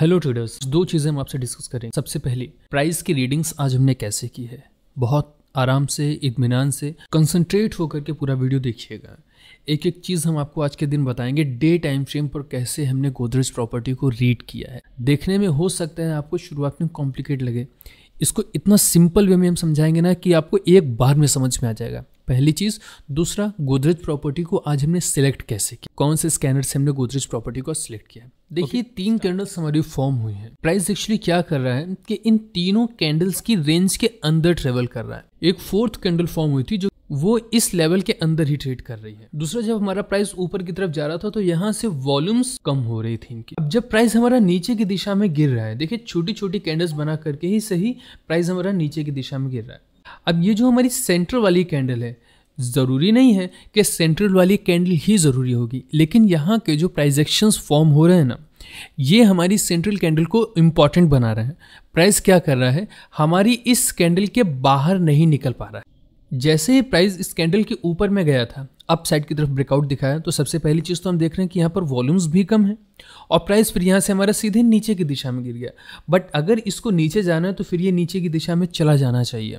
Hello traders दो चीज़ें हम आपसे डिस्कस करें सबसे पहले प्राइस की रीडिंग्स आज हमने कैसे की है बहुत आराम से इतमान से कंसंट्रेट होकर के पूरा वीडियो देखिएगा एक एक चीज़ हम आपको आज के दिन बताएंगे डे टाइम फ्रेम पर कैसे हमने गोदरेज प्रॉपर्टी को रीड किया है देखने में हो सकता है आपको शुरुआत में कॉम्प्लिकेट लगे इसको इतना सिंपल वे में हम समझाएंगे ना कि आपको एक बार में समझ में आ जाएगा पहली चीज़ दूसरा गोदरेज प्रॉपर्टी को आज हमने सिलेक्ट कैसे किया कौन से स्कैनर से हमने गोदरेज प्रॉपर्टी को सिलेक्ट किया देखिए okay. तीन कैंडल्स हमारी फॉर्म हुई है प्राइस एक्चुअली क्या कर रहा है कि इन तीनों कैंडल्स की रेंज के अंदर ट्रेवल कर रहा है एक फोर्थ कैंडल फॉर्म हुई थी जो वो इस लेवल के अंदर ही ट्रेड कर रही है दूसरा जब हमारा प्राइस ऊपर की तरफ जा रहा था तो यहाँ से वॉल्यूम्स कम हो रही थी इनकी अब जब प्राइस हमारा नीचे की दिशा में गिर रहा है देखिए छोटी छोटी कैंडल्स बना करके ही सही प्राइस हमारा नीचे की दिशा में गिर रहा है अब ये जो हमारी सेंट्रल वाली कैंडल है ज़रूरी नहीं है कि सेंट्रल वाली कैंडल ही ज़रूरी होगी लेकिन यहाँ के जो प्राइजेक्शंस फॉर्म हो रहे हैं ना ये हमारी सेंट्रल कैंडल को इम्पॉर्टेंट बना रहे हैं प्राइस क्या कर रहा है हमारी इस कैंडल के बाहर नहीं निकल पा रहा है जैसे ही प्राइस इस कैंडल के ऊपर में गया था अप साइड की तरफ ब्रेकआउट दिखाया तो सबसे पहली चीज़ तो हम देख रहे हैं कि यहाँ पर वॉल्यूम्स भी कम है और प्राइस फिर यहाँ से हमारा सीधे नीचे की दिशा में गिर गया बट अगर इसको नीचे जाना है तो फिर ये नीचे की दिशा में चला जाना चाहिए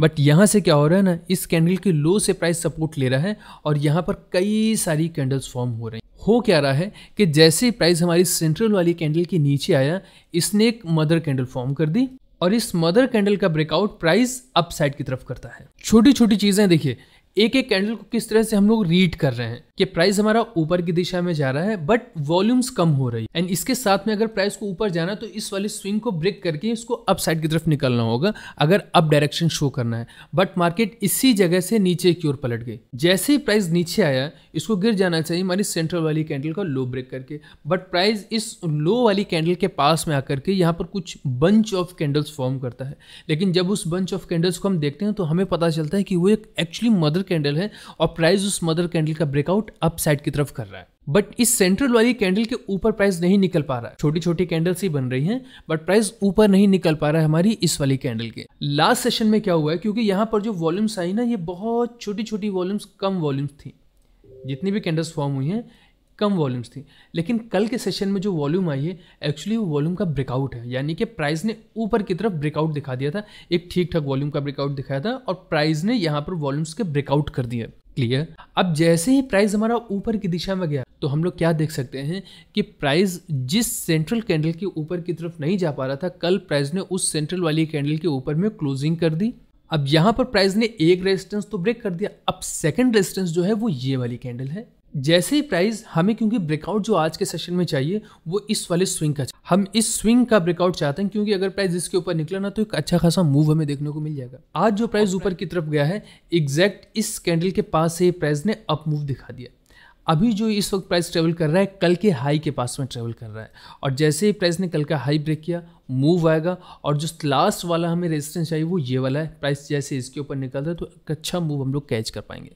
बट यहाँ से क्या हो रहा है ना इस कैंडल के लो से प्राइस सपोर्ट ले रहा है और यहाँ पर कई सारी कैंडल्स फॉर्म हो रही हैं हो क्या रहा है कि जैसे प्राइस हमारी सेंट्रल वाली कैंडल के नीचे आया इसने एक मदर कैंडल फॉर्म कर दी और इस मदर कैंडल का ब्रेकआउट प्राइस अपसाइड की तरफ करता है छोटी छोटी चीजें देखिए एक एक कैंडल को किस तरह से हम लोग रीड कर रहे हैं कि प्राइस हमारा ऊपर की दिशा में जा रहा है बट वॉल्यूम्स कम हो रही है एंड इसके साथ में अगर प्राइस को ऊपर जाना है तो इस वाले स्विंग को ब्रेक करके इसको अप साइड की तरफ निकलना होगा अगर अप डायरेक्शन शो करना है बट मार्केट इसी जगह से नीचे की ओर पलट गई जैसे ही प्राइस नीचे आया इसको गिर जाना चाहिए हमारी सेंट्रल वाली कैंडल का लो ब्रेक करके बट प्राइस इस लो वाली कैंडल के पास में आकर के यहाँ पर कुछ बंच ऑफ कैंडल्स फॉर्म करता है लेकिन जब उस बंच ऑफ कैंडल्स को हम देखते हैं तो हमें पता चलता है कि वो एक एक्चुअली मदर मदर कैंडल है और प्राइस उस मदर कैंडल का ब्रेकआउट अप साइड की तरफ कर रहा है बट इस सेंट्रल वाली कैंडल के ऊपर प्राइस नहीं निकल पा रहा है छोटी छोटी कैंडल्स ही बन रही हैं बट प्राइस ऊपर नहीं निकल पा रहा है हमारी इस वाली कैंडल के लास्ट सेशन में क्या हुआ है क्योंकि यहाँ पर जो वॉल्यूम्स आई ना ये बहुत छोटी छोटी वॉल्यूम्स कम वॉल्यूम्स थी जितनी भी कैंडल्स फॉर्म हुई हैं कम वॉल्यूम्स थी लेकिन कल के सेशन में जो वॉल्यूम आई है एक्चुअली वो वॉल्यूम का ब्रेकआउट है यानी कि प्राइस ने ऊपर की तरफ ब्रेकआउट दिखा दिया था एक ठीक ठाक वॉल्यूम का ब्रेकआउट दिखाया था और प्राइस ने यहाँ पर वॉल्यूम्स के ब्रेकआउट कर दिया क्लियर अब जैसे ही प्राइस हमारा ऊपर की दिशा में गया तो हम लोग क्या देख सकते हैं कि प्राइस जिस सेंट्रल कैंडल के ऊपर की तरफ नहीं जा पा रहा था कल प्राइस ने उस सेंट्रल वाली कैंडल के ऊपर में क्लोजिंग कर दी अब यहाँ पर प्राइस ने एक रेजिस्टेंस तो ब्रेक कर दिया अब सेकंड रेजिस्टेंस जो है वो ये वाली कैंडल है जैसे ही प्राइस हमें क्योंकि ब्रेकआउट जो आज के सेशन में चाहिए वो इस वाले स्विंग का हम इस स्विंग का ब्रेकआउट चाहते हैं क्योंकि अगर प्राइस इसके ऊपर निकला ना तो एक अच्छा खासा मूव हमें देखने को मिल जाएगा आज जो प्राइस ऊपर की तरफ गया है एग्जैक्ट इस कैंडल के पास से प्राइस ने अप मूव दिखा दिया अभी जो इस वक्त प्राइस ट्रेवल कर रहा है कल के हाई के पास में ट्रेवल कर रहा है और जैसे ही प्राइस ने कल का हाई ब्रेक किया मूव आएगा और जो लास्ट वाला हमें रेजिस्टेंस चाहिए वो ये वाला है प्राइस जैसे इसके ऊपर निकल रहा है तो एक अच्छा मूव हम लोग कैच कर पाएंगे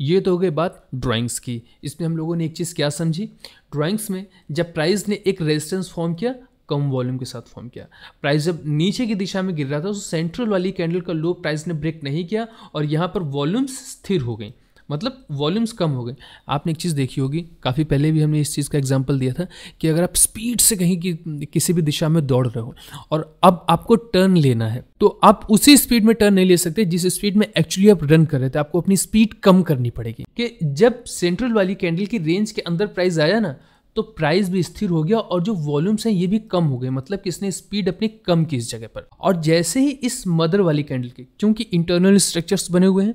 ये तो हो गई बात ड्राइंग्स की इसमें हम लोगों ने एक चीज़ क्या समझी ड्राइंग्स में जब प्राइस ने एक रेजिस्टेंस फॉर्म किया कम वॉल्यूम के साथ फॉर्म किया प्राइस जब नीचे की दिशा में गिर रहा था तो सेंट्रल वाली कैंडल का लो प्राइस ने ब्रेक नहीं किया और यहाँ पर वॉल्यूम्स स्थिर हो गई मतलब वॉल्यूम्स कम हो गए आपने एक चीज़ देखी होगी काफ़ी पहले भी हमने इस चीज़ का एग्जाम्पल दिया था कि अगर आप स्पीड से कहीं कि, किसी भी दिशा में दौड़ रहे हो और अब आपको टर्न लेना है तो आप उसी स्पीड में टर्न नहीं ले सकते जिस स्पीड में एक्चुअली आप रन कर रहे थे आपको अपनी स्पीड कम करनी पड़ेगी कि जब सेंट्रल वाली कैंडल की रेंज के अंदर प्राइस आया ना तो प्राइस भी स्थिर हो गया और जो वॉल्यूम्स हैं ये भी कम हो गए मतलब कि इसने स्पीड अपनी कम की इस जगह पर और जैसे ही इस मदर वाली कैंडल के क्योंकि इंटरनल स्ट्रक्चर्स बने हुए हैं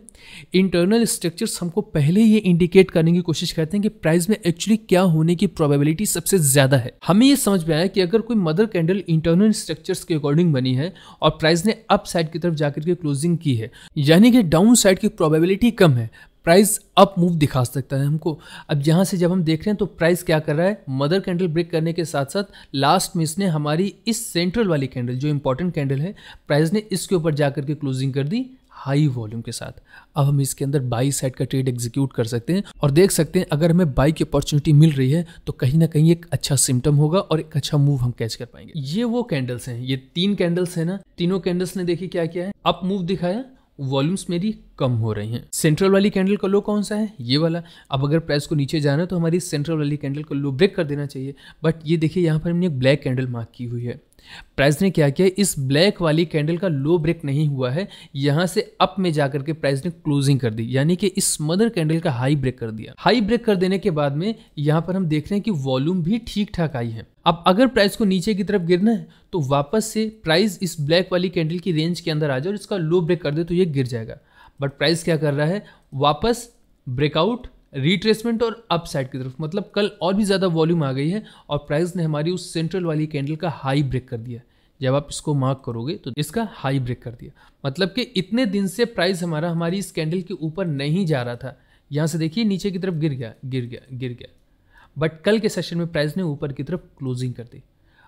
इंटरनल स्ट्रक्चर्स हमको पहले ये इंडिकेट करने की कोशिश करते हैं कि प्राइस में एक्चुअली क्या होने की प्रोबेबिलिटी सबसे ज़्यादा है हमें यह समझ में आया कि अगर कोई मदर कैंडल इंटरनल स्ट्रक्चर्स के अकॉर्डिंग बनी है और प्राइस ने अप साइड की तरफ जाकर के क्लोजिंग की है यानी कि डाउन साइड की प्रॉबेबिलिटी कम है प्राइस अप मूव दिखा सकता है हमको अब यहाँ से जब हम देख रहे हैं तो प्राइस क्या कर रहा है मदर कैंडल ब्रेक करने के साथ साथ लास्ट में इसने हमारी इस सेंट्रल वाली कैंडल जो इंपॉर्टेंट कैंडल है प्राइस ने इसके ऊपर जा करके क्लोजिंग कर दी हाई वॉल्यूम के साथ अब हम इसके अंदर बाई साइड का ट्रेड एग्जीक्यूट कर सकते हैं और देख सकते हैं अगर हमें बाई की अपॉर्चुनिटी मिल रही है तो कहीं ना कहीं एक अच्छा सिम्टम होगा और एक अच्छा मूव हम कैच कर पाएंगे ये वो कैंडल्स हैं ये तीन कैंडल्स हैं ना तीनों कैंडल्स ने देखिए क्या किया है अप मूव दिखाया वॉल्यूम्स मेरी कम हो रही हैं सेंट्रल वाली कैंडल का लो कौन सा है ये वाला अब अगर प्राइस को नीचे जाना है तो हमारी सेंट्रल वाली कैंडल का लो ब्रेक कर देना चाहिए बट ये देखिए यहाँ पर हमने एक ब्लैक कैंडल मार्क की हुई है प्राइस ने क्या किया इस ब्लैक वाली कैंडल का लो ब्रेक नहीं हुआ है यहां से अप में जाकर के प्राइस ने क्लोजिंग कर दी यानी कि इस मदर कैंडल का हाई ब्रेक कर दिया हाई ब्रेक कर देने के बाद में यहां पर हम देख रहे हैं कि वॉल्यूम भी ठीक ठाक आई है अब अगर प्राइस को नीचे की तरफ गिरना है तो वापस से प्राइस इस ब्लैक वाली कैंडल की रेंज के अंदर आ जाए और इसका लो ब्रेक कर दे तो ये गिर जाएगा बट प्राइस क्या कर रहा है वापस ब्रेकआउट रिट्रेसमेंट और अपसाइड की तरफ मतलब कल और भी ज़्यादा वॉल्यूम आ गई है और प्राइस ने हमारी उस सेंट्रल वाली कैंडल का हाई ब्रेक कर दिया जब आप इसको मार्क करोगे तो इसका हाई ब्रेक कर दिया मतलब कि इतने दिन से प्राइस हमारा हमारी इस कैंडल के ऊपर नहीं जा रहा था यहाँ से देखिए नीचे की तरफ गिर गया गिर गया गिर गया बट कल के सेशन में प्राइस ने ऊपर की तरफ क्लोजिंग कर दी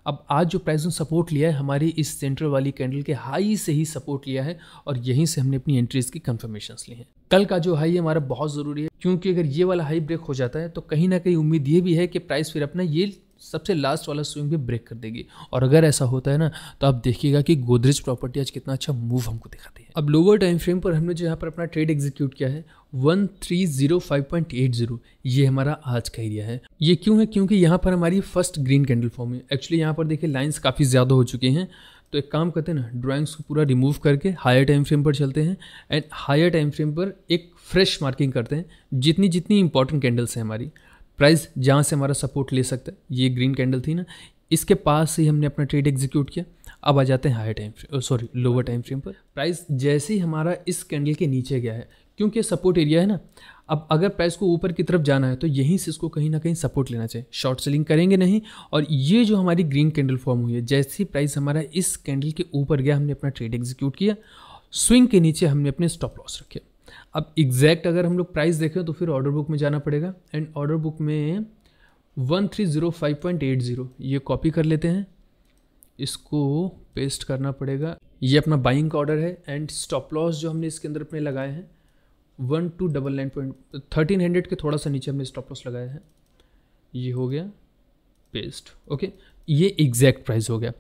अब आज जो प्राइस ने सपोर्ट लिया है हमारी इस सेंटर वाली कैंडल के हाई से ही सपोर्ट लिया है और यहीं से हमने अपनी एंट्रीज की कंफर्मेशन ली हैं कल का जो हाई है हमारा बहुत ज़रूरी है क्योंकि अगर ये वाला हाई ब्रेक हो जाता है तो कहीं ना कहीं उम्मीद ये भी है कि प्राइस फिर अपना ये सबसे लास्ट वाला स्विंग भी ब्रेक कर देगी और अगर ऐसा होता है ना तो आप देखिएगा कि गोदरेज प्रॉपर्टी आज कितना अच्छा मूव हमको दिखाती है अब लोअर टाइम फ्रेम पर हमने जो यहाँ पर अपना ट्रेड एग्जीक्यूट किया है 1305.80 ये हमारा आज का एरिया है ये क्यों है क्योंकि यहाँ पर हमारी फर्स्ट ग्रीन कैंडल फॉर्म है एक्चुअली यहाँ पर देखिए लाइन्स काफ़ी ज़्यादा हो चुके हैं तो एक काम करते हैं ना ड्राइंग्स को पूरा रिमूव करके हायर टाइम फ्रेम पर चलते हैं एंड हायर टाइम फ्रेम पर एक फ्रेश मार्किंग करते हैं जितनी जितनी इंपॉर्टेंट कैंडल्स हैं हमारी प्राइस जहाँ से हमारा सपोर्ट ले सकता है ये ग्रीन कैंडल थी ना इसके पास ही हमने अपना ट्रेड एग्जीक्यूट किया अब आ जाते हैं high time sorry lower time frame पर प्राइस जैसे ही हमारा इस कैंडल के नीचे गया है क्योंकि सपोर्ट एरिया है ना अब अगर प्राइस को ऊपर की तरफ जाना है तो यहीं से इसको कहीं ना कहीं सपोर्ट लेना चाहिए शॉर्ट सेलिंग करेंगे नहीं और ये जो हमारी ग्रीन कैंडल फॉर्म हुई है जैसे ही प्राइस हमारा इस कैंडल के ऊपर गया हमने अपना ट्रेड एग्जीक्यूट किया स्विंग के नीचे हमने अपने स्टॉप लॉस रखे अब एग्जैक्ट अगर हम लोग प्राइस देखें तो फिर ऑर्डर बुक में जाना पड़ेगा एंड ऑर्डर बुक में one three zero five point eight zero ये कॉपी कर लेते हैं इसको पेस्ट करना पड़ेगा ये अपना बाइंग का ऑर्डर है एंड स्टॉप लॉस जो हमने इसके अंदर अपने लगाए हैं one two double nine point thirteen hundred के थोड़ा सा नीचे हमने स्टॉप लॉस लगाया है ये हो गया पेस्ट ओके ये एग्जैक्ट प्राइस हो गया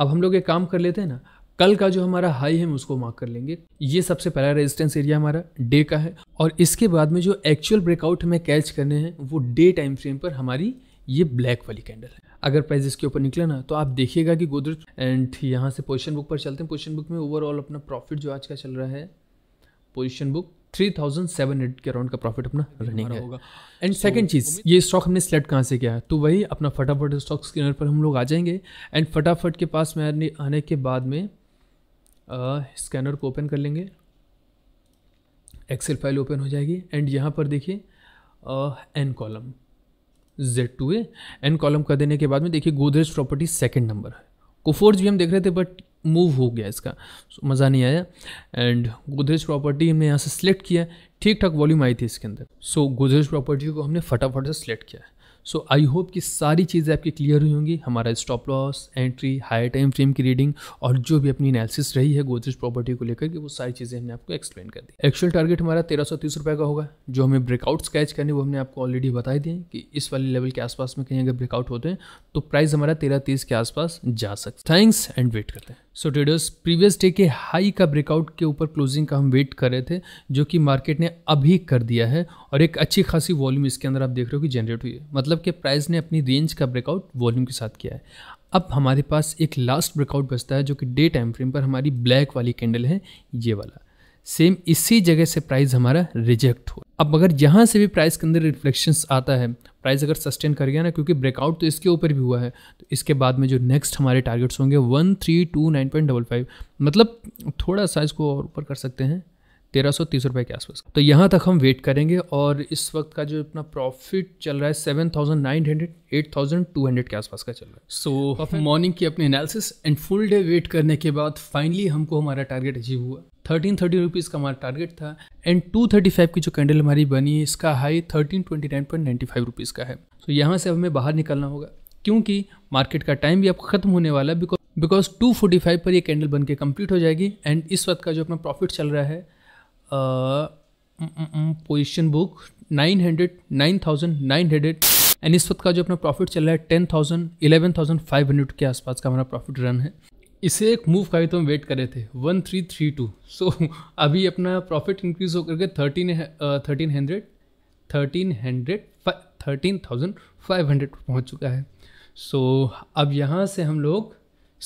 अब हम लोग एक काम कर लेते हैं ना कल का जो हमारा हाई है हम उसको मार्क कर लेंगे ये सबसे पहला रेजिस्टेंस एरिया हमारा डे का है और इसके बाद में जो एक्चुअल ब्रेकआउट हमें कैच करने हैं वो डे टाइम फ्रेम पर हमारी ये ब्लैक वाली कैंडल है अगर प्राइस इसके ऊपर निकले ना तो आप देखिएगा कि गोदरेज एंड यहाँ से पोजिशन बुक पर चलते हैं पोजिशन बुक में ओवरऑल अपना प्रॉफिट जो आज का चल रहा है position book three thousand seven hundred के अराउंड का प्रॉफिट अपना रनिंग होगा एंड सेकंड चीज़ ये स्टॉक हमने सिलेक्ट कहाँ से किया है तो वही अपना फटाफट स्टॉक स्क्रीनर पर हम लोग आ जाएंगे एंड फटाफट के पास में आने के बाद में स्कैनर को ओपन कर लेंगे एक्सेल फाइल ओपन हो जाएगी एंड यहाँ पर देखिए N column Z to N column कर देने के बाद में देखिए गोदरेज प्रॉपर्टी सेकेंड नंबर है कोफोर्ज भी हम देख रहे थे बट मूव हो गया इसका so, मज़ा नहीं आया एंड गोदरेज प्रॉपर्टी हमने यहाँ से सिलेक्ट किया ठीक ठाक वॉल्यूम आई थी इसके अंदर सो so, गोदरेज प्रॉपर्टी को हमने फटाफट से सिलेक्ट किया है सो आई होप कि सारी चीज़ें आपकी क्लियर हुई होंगी हमारा stop loss entry high time frame की रीडिंग और जो भी अपनी एनालिसिस रही है गोदरेज प्रॉपर्टी को लेकर के वो सारी चीज़ें हमने आपको एक्सप्लेन कर दी एक्चुअल टारगेट हमारा तेरह सौ तीस रुपये का होगा जो हमें ब्रेकआउट्स कैच करने वो हमने आपको ऑलरेडी बता दिए कि इस वाले लेवल के आसपास में कहीं अगर ब्रेकआउट होते हैं तो प्राइस हमारा तेरह तीस के आसपास जा सकता थैंक्स एंड वेट करते हैं सो ट्रेडर्स प्रीवियस डे के हाई का ब्रेकआउट के ऊपर क्लोजिंग का हम वेट कर रहे थे जो कि मार्केट ने अभी कर दिया है और एक अच्छी खासी वॉल्यूम इसके अंदर आप देख रहे हो कि जनरेट हुई है मतलब कि प्राइस ने अपनी रेंज का ब्रेकआउट वॉल्यूम के साथ किया है अब हमारे पास एक लास्ट ब्रेकआउट बचता है जो कि डे टाइम फ्रेम पर हमारी ब्लैक वाली कैंडल है ये वाला सेम इसी जगह से प्राइस हमारा रिजेक्ट हुआ अब अगर यहाँ से भी प्राइस के अंदर रिफ्लेक्शंस आता है प्राइस अगर सस्टेन कर गया ना क्योंकि ब्रेकआउट तो इसके ऊपर भी हुआ है तो इसके बाद में जो नेक्स्ट हमारे टारगेट्स होंगे one three two nine point double five मतलब थोड़ा साइज़ को और ऊपर कर सकते हैं तेरह सौ तीस रुपये के आसपास तो यहाँ तक हम वेट करेंगे और इस वक्त का जो अपना प्रॉफिट चल रहा है seven thousand nine hundred eight thousand two hundred के आसपास का चल रहा है सो so, मॉर्निंग की अपनी analysis and full day wait करने के बाद फाइनली हमको हमारा टारगेट अचीव हुआ थर्टीन थर्टी रुपीज़ का हमारा टारगेट था एंड 235 की जो कैंडल हमारी बनी है इसका हाई 1329.95 ट्वेंटी का है तो so, यहाँ से हमें बाहर निकलना होगा क्योंकि मार्केट का टाइम भी अब खत्म होने वाला है बिकॉज बिकॉज फाइव पर ये कैंडल बन के कम्प्लीट हो जाएगी एंड इस वक्त का जो अपना प्रॉफिट चल रहा है position book nine hundred nine thousand nine hundred and इस वक्त का जो अपना प्रॉफिट चल रहा है ten thousand eleven thousand five hundred के आसपास का हमारा प्रॉफिट रन है इसे एक मूव का भी तो हम वेट कर रहे थे one three three two so अभी अपना प्रॉफिट इंक्रीज होकर के thirteen thirteen hundred thirteen hundred thirteen thousand five hundred पहुँच चुका है सो so, अब यहाँ से हम लोग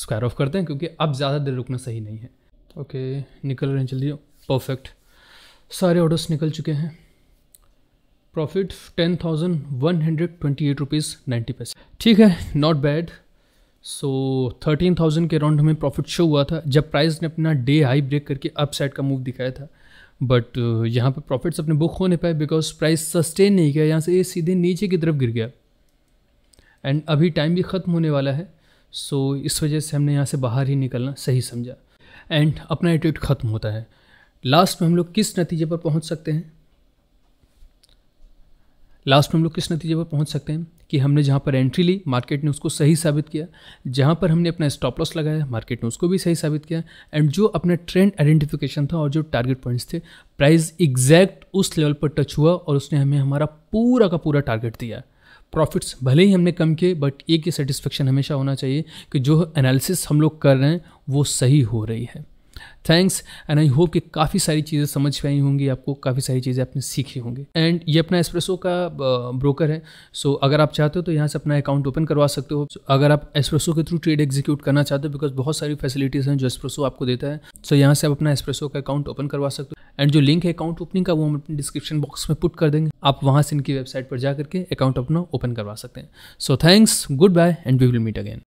स्क्वायर ऑफ करते हैं क्योंकि अब ज़्यादा देर रुकना सही नहीं है ओके okay, निकल रहे हैं जल्दी परफेक्ट सारे ऑर्डर्स निकल चुके हैं profit ten thousand one hundred twenty eight rupees ninety पैसे ठीक है not bad so thirteen thousand के अराउंड हमें प्रॉफिट शो हुआ था जब प्राइस ने अपना डे हाई ब्रेक करके अप साइड का मूव दिखाया था बट uh, यहाँ पर प्रॉफिट्स अपने बुक हो नहीं पाए बिकॉज प्राइस सस्टेन नहीं किया यहाँ से ये सीधे नीचे की तरफ गिर गया एंड अभी टाइम भी ख़त्म होने वाला है सो so, इस वजह से हमने यहाँ से बाहर ही निकलना सही समझा एंड अपना एटीट्यूड ख़त्म होता है लास्ट में हम लोग किस नतीजे पर पहुँच सकते हैं लास्ट में हम लोग किस नतीजे पर पहुँच सकते हैं कि हमने जहाँ पर एंट्री ली मार्केट ने उसको सही साबित किया जहाँ पर हमने अपना स्टॉप लॉस लगाया मार्केट ने उसको भी सही साबित किया एंड जो अपना ट्रेंड आइडेंटिफिकेशन था और जो टारगेट पॉइंट्स थे प्राइस एग्जैक्ट उस लेवल पर टच हुआ और उसने हमें हमारा पूरा का पूरा टारगेट दिया प्रॉफिट्स भले ही हमने कम किए बट एक ये सेटिस्फेक्शन हमेशा होना चाहिए कि जो एनालिसिस हम लोग कर रहे हैं वो सही हो रही है थैंक्स एंड आई होप कि काफ़ी सारी चीज़ें समझ पाई होंगी आपको काफ़ी सारी चीज़ें आपने सीखी होंगी एंड ये अपना एस्प्रेसो का ब्रोकर है सो so, अगर आप चाहते हो तो यहाँ से अपना अकाउंट ओपन करवा सकते हो so, अगर आप एस्प्रेसो के थ्रू ट्रेड एग्जीक्यूट करना चाहते हो बिकॉज बहुत सारी फैसिलिटीज़ हैं जो एस्प्रेसो आपको देता है सो so, यहाँ से आप अपना एस्प्रेसो का अकाउंट ओपन करवा सकते हो एंड जो लिंक है अकाउंट ओपनिंग का वो हम अपने डिस्क्रिप्शन बॉक्स में पुट कर देंगे आप वहाँ से इनकी वेबसाइट पर जाकर के अकाउंट अपना ओपन करवा सकते हैं so thanks goodbye and we will meet again